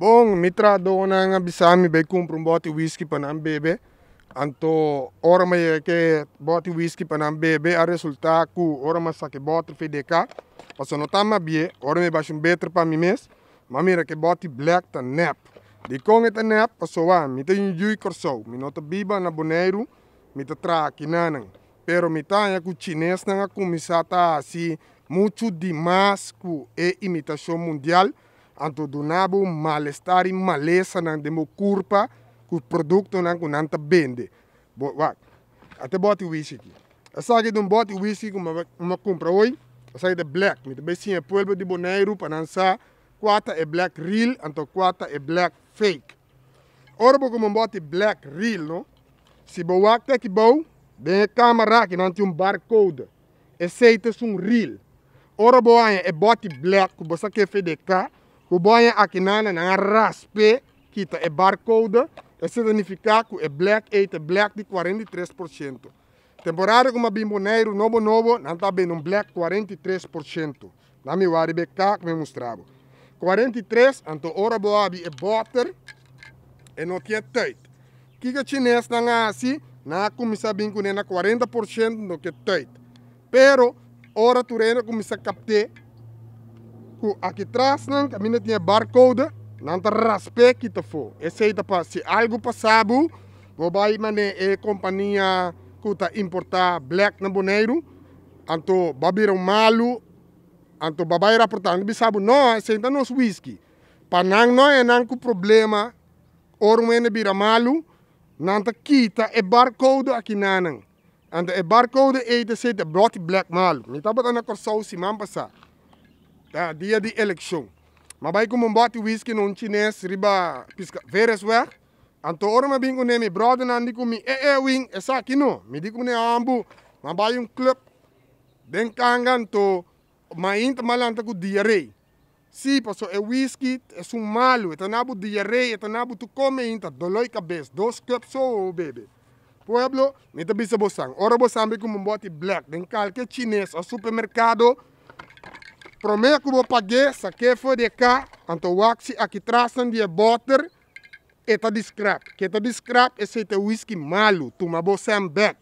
Bom, mitra dona nga bisami be compro um bote whisky para nam bebe. Anto ora ma que bote whisky para nam bebe a resultar ku ora ma saque bote FDK. Passo no tama bie, ora me baixo um better para mim mes. Mas mira que bote black ta nap. De com eta nap passo wa, mi te injui corso, mi nota biba na boneiro, mi te tra aqui nanan. Pero mi tanya ku chinês na começar tá assim muito demais com e imitação mundial anto donabo malestar e maleza na demo curpa com o produto na que não está Boa, Até bote whisky A saída de bote whisky que uma compra hoje. a saída black. Me também sim é polvo de boneiro para lançar. Quarta é black real, anto quarta é black fake. Ora porque um bote black real, não? Se boa até que bom, bem a câmera que não tem um barcode. Aceita-se um real. Ora boa é bote black, que você quer fazer cá. O banha aqui na raspe, quita é barcode, é significar que é black eita black de 43%. Temporário como negro novo novo, não está bem um black 43%. na me wari beca que me mostrava. 43, anto ora boabi é butter, é no que é que Kika chinês na assim, na comissa bem com 40% no que é Pero, ora turena a capte ku aqui atrás não minha tinha barcode não te respeito te for aceita para se algo passado vou vai mané e companhia que tá importar black no boneiro anto babira malu anto babai raportando bisabu não é nos whisky para não não é não ouro é ormene bira malu nanta kita e barcode aqui nanang anda e barcode é te sete blot black malu nita a na korsaw si passar tá dia de eleição. Mas vai como um bote whisky num chinês, riba pisca, veres weg. Anto ora me bingo ne mi brother e ndiko mi e e wing, é só aqui não. Me digo né ambu, mas vai um clube. bem kangan to, mas inta malanta com diarreia. Sim, pastor, é whisky, é um malo, é nabo diarreia, é tu come ainda, doloi cabeça, dois copos só, oh, bebê. Pueblo, me tá bisa bosan. Ora bosan, como um bote black, den calque chinês, ao supermercado, Prometo que vou pagar, saque foi de cá, então o axi aqui traçam de boter, eta de scrap. Que eta de scrap, esse é whisky malo, toma você em beck.